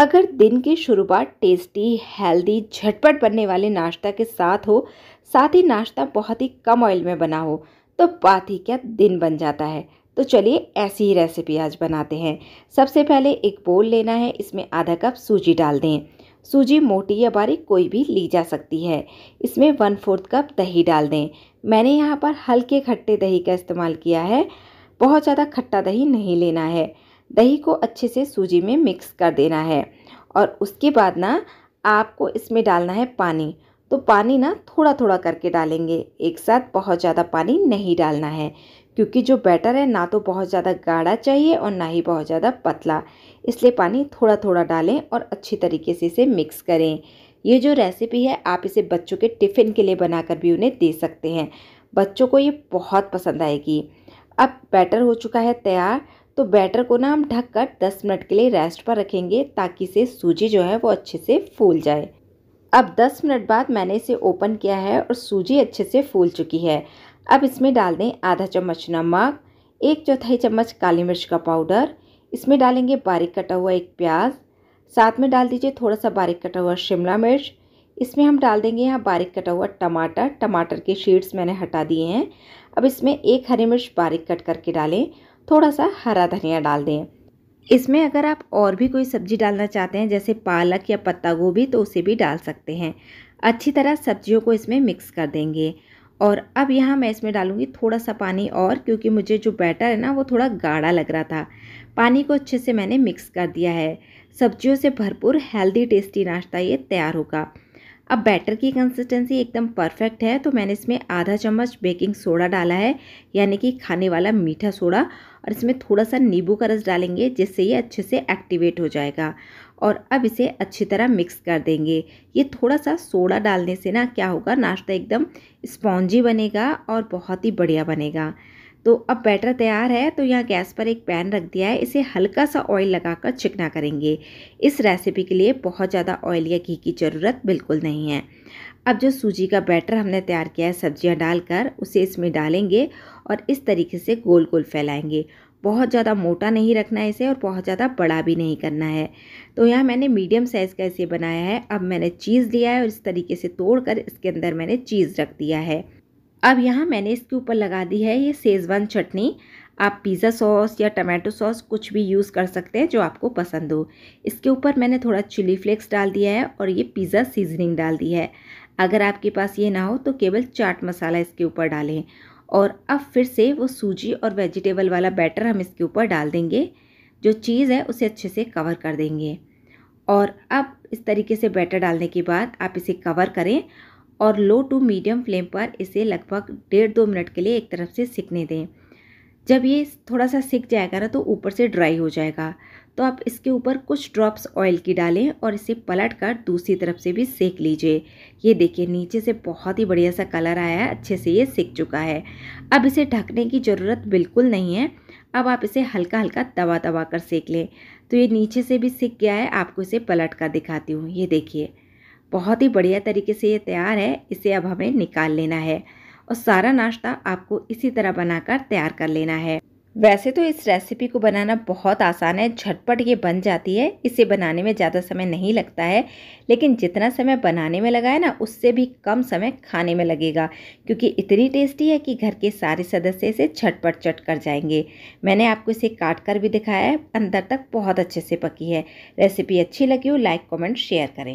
अगर दिन की शुरुआत टेस्टी हेल्दी झटपट बनने वाले नाश्ता के साथ हो साथ ही नाश्ता बहुत ही कम ऑयल में बना हो तो बात ही क्या दिन बन जाता है तो चलिए ऐसी ही रेसिपी आज बनाते हैं सबसे पहले एक बोल लेना है इसमें आधा कप सूजी डाल दें सूजी मोटी या बारीक कोई भी ली जा सकती है इसमें वन फोर्थ कप दही डाल दें मैंने यहाँ पर हल्के खट्टे दही का इस्तेमाल किया है बहुत ज़्यादा खट्टा दही नहीं लेना है दही को अच्छे से सूजी में मिक्स कर देना है और उसके बाद ना आपको इसमें डालना है पानी तो पानी ना थोड़ा थोड़ा करके डालेंगे एक साथ बहुत ज़्यादा पानी नहीं डालना है क्योंकि जो बैटर है ना तो बहुत ज़्यादा गाढ़ा चाहिए और ना ही बहुत ज़्यादा पतला इसलिए पानी थोड़ा थोड़ा डालें और अच्छी तरीके से इसे मिक्स करें ये जो रेसिपी है आप इसे बच्चों के टिफ़िन के लिए बनाकर भी उन्हें दे सकते हैं बच्चों को ये बहुत पसंद आएगी अब बैटर हो चुका है तैयार तो बैटर को ना हम ढक कर दस मिनट के लिए रेस्ट पर रखेंगे ताकि से सूजी जो है वो अच्छे से फूल जाए अब 10 मिनट बाद मैंने इसे ओपन किया है और सूजी अच्छे से फूल चुकी है अब इसमें डाल दें आधा चम्मच नमक एक चौथाई चम्मच काली मिर्च का पाउडर इसमें डालेंगे बारीक कटा हुआ एक प्याज साथ में डाल दीजिए थोड़ा सा बारीक कटा हुआ शिमला मिर्च इसमें हम डाल देंगे यहाँ बारीक कटा हुआ टमाटर टमाटर के शीड्स मैंने हटा दिए हैं अब इसमें एक हरी मिर्च बारीक कट करके डालें थोड़ा सा हरा धनिया डाल दें इसमें अगर आप और भी कोई सब्जी डालना चाहते हैं जैसे पालक या पत्ता गोभी तो उसे भी डाल सकते हैं अच्छी तरह सब्जियों को इसमें मिक्स कर देंगे और अब यहाँ मैं इसमें डालूँगी थोड़ा सा पानी और क्योंकि मुझे जो बैटर है ना वो थोड़ा गाढ़ा लग रहा था पानी को अच्छे से मैंने मिक्स कर दिया है सब्जियों से भरपूर हेल्दी टेस्टी नाश्ता ये तैयार होगा अब बैटर की कंसिस्टेंसी एकदम परफेक्ट है तो मैंने इसमें आधा चम्मच बेकिंग सोडा डाला है यानी कि खाने वाला मीठा सोडा और इसमें थोड़ा सा नींबू का रस डालेंगे जिससे ये अच्छे से एक्टिवेट हो जाएगा और अब इसे अच्छी तरह मिक्स कर देंगे ये थोड़ा सा सोडा डालने से ना क्या होगा नाश्ता एकदम स्पॉन्जी बनेगा और बहुत ही बढ़िया बनेगा तो अब बैटर तैयार है तो यहाँ गैस पर एक पैन रख दिया है इसे हल्का सा ऑयल लगाकर चिकना करेंगे इस रेसिपी के लिए बहुत ज़्यादा ऑयल या घी की ज़रूरत बिल्कुल नहीं है अब जो सूजी का बैटर हमने तैयार किया है सब्जियाँ डालकर उसे इसमें डालेंगे और इस तरीके से गोल गोल फैलाएंगे बहुत ज़्यादा मोटा नहीं रखना है इसे और बहुत ज़्यादा बड़ा भी नहीं करना है तो यहाँ मैंने मीडियम साइज़ का इसे बनाया है अब मैंने चीज़ लिया है और इस तरीके से तोड़कर इसके अंदर मैंने चीज़ रख दिया है अब यहाँ मैंने इसके ऊपर लगा दी है ये सेजवान चटनी आप पिज़्ज़ा सॉस या टमाटो सॉस कुछ भी यूज़ कर सकते हैं जो आपको पसंद हो इसके ऊपर मैंने थोड़ा चिली फ्लेक्स डाल दिया है और ये पिज़्ज़ा सीजनिंग डाल दी है अगर आपके पास ये ना हो तो केवल चाट मसाला इसके ऊपर डालें और अब फिर से वो सूजी और वेजिटेबल वाला बैटर हम इसके ऊपर डाल देंगे जो चीज़ है उसे अच्छे से कवर कर देंगे और अब इस तरीके से बैटर डालने के बाद आप इसे कवर करें और लो टू मीडियम फ्लेम पर इसे लगभग डेढ़ दो मिनट के लिए एक तरफ से सिकने दें जब ये थोड़ा सा सिक जाएगा ना तो ऊपर से ड्राई हो जाएगा तो आप इसके ऊपर कुछ ड्रॉप्स ऑयल की डालें और इसे पलट कर दूसरी तरफ से भी सेक लीजिए ये देखिए नीचे से बहुत ही बढ़िया सा कलर आया है अच्छे से ये सेक चुका है अब इसे ढकने की ज़रूरत बिल्कुल नहीं है अब आप इसे हल्का हल्का दबा दबा कर सेक लें तो ये नीचे से भी सिक गया है आपको इसे पलट कर दिखाती हूँ ये देखिए बहुत ही बढ़िया तरीके से ये तैयार है इसे अब हमें निकाल लेना है और सारा नाश्ता आपको इसी तरह बनाकर तैयार कर लेना है वैसे तो इस रेसिपी को बनाना बहुत आसान है झटपट ये बन जाती है इसे बनाने में ज़्यादा समय नहीं लगता है लेकिन जितना समय बनाने में लगा है ना उससे भी कम समय खाने में लगेगा क्योंकि इतनी टेस्टी है कि घर के सारे सदस्य इसे झटपट चट कर जाएंगे मैंने आपको इसे काट कर भी दिखाया है अंदर तक बहुत अच्छे से पकी है रेसिपी अच्छी लगी हो लाइक कॉमेंट शेयर करें